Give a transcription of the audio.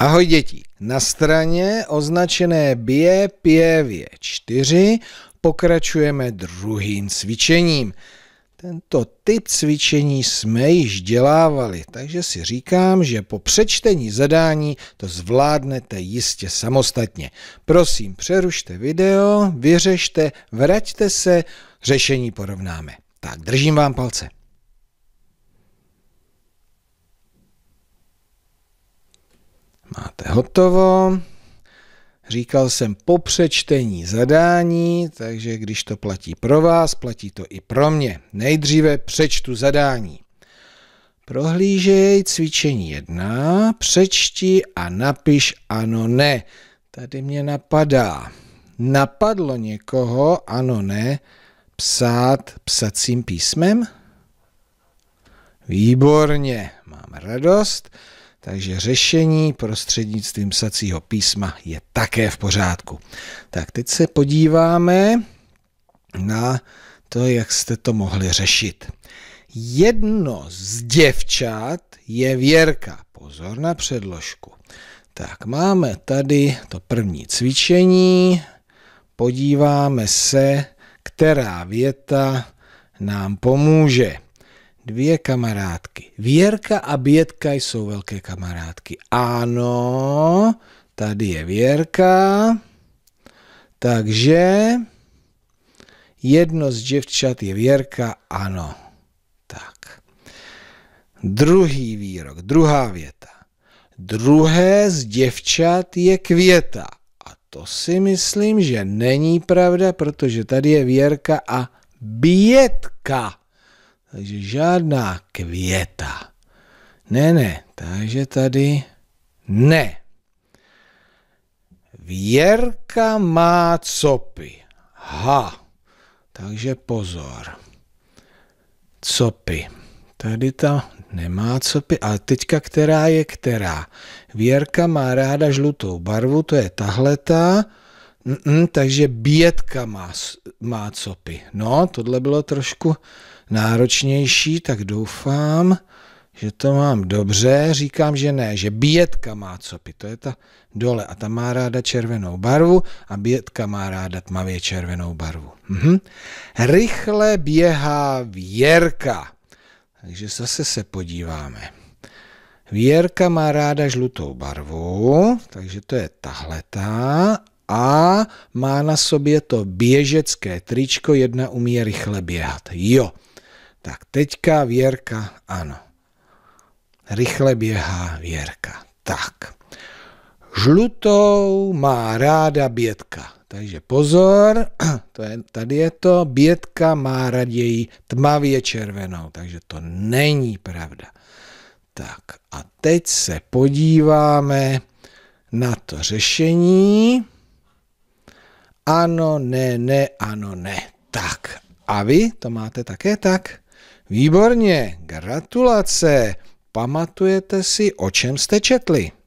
Ahoj děti, na straně označené bije pěvě 4 pokračujeme druhým cvičením. Tento typ cvičení jsme již dělávali, takže si říkám, že po přečtení zadání to zvládnete jistě samostatně. Prosím, přerušte video, vyřešte, vraťte se, řešení porovnáme. Tak, držím vám palce. hotovo. Říkal jsem po přečtení zadání, takže když to platí pro vás, platí to i pro mě. Nejdříve přečtu zadání. Prohlížej cvičení 1, přečti a napiš ano, ne. Tady mě napadá. Napadlo někoho, ano, ne, psát psacím písmem? Výborně, mám radost. Takže řešení prostřednictvím psacího písma je také v pořádku. Tak teď se podíváme na to, jak jste to mohli řešit. Jedno z děvčat je Věrka. Pozor na předložku. Tak máme tady to první cvičení. Podíváme se, která věta nám pomůže dvě kamarádky. Věrka a Bětka jsou velké kamarádky. Ano, tady je Věrka. Takže jedno z děvčat je Věrka, ano. Tak. Druhý výrok, druhá věta. Druhé z děvčat je Květa. A to si myslím, že není pravda, protože tady je Věrka a Bětka. Takže žádná květa. Ne, ne, takže tady ne. Věrka má copy. Ha. Takže pozor. Copy. Tady ta nemá copy. A teďka která je která? Věrka má ráda žlutou barvu, to je tahleta. ta. Mm-mm, takže bětka má, má copy. No, tohle bylo trošku náročnější, tak doufám, že to mám dobře. Říkám, že ne, že bětka má copy. To je ta dole a ta má ráda červenou barvu a bětka má ráda tmavě červenou barvu. Mm-hmm. Rychle běhá věrka. Takže zase se podíváme. Věrka má ráda žlutou barvu, takže to je tahletá a má na sobě to běžecké tričko, jedna umí rychle běhat. Jo. Tak teďka Věrka, ano. Rychle běhá Věrka. Tak. Žlutou má ráda Bětka. Takže pozor, to je, tady je to, Bětka má raději tmavě červenou, takže to není pravda. Tak a teď se podíváme na to řešení. Ano, ne, ne, ano, ne. Tak. A vy to máte také tak? Výborně, gratulace. Pamatujete si, o čem jste četli?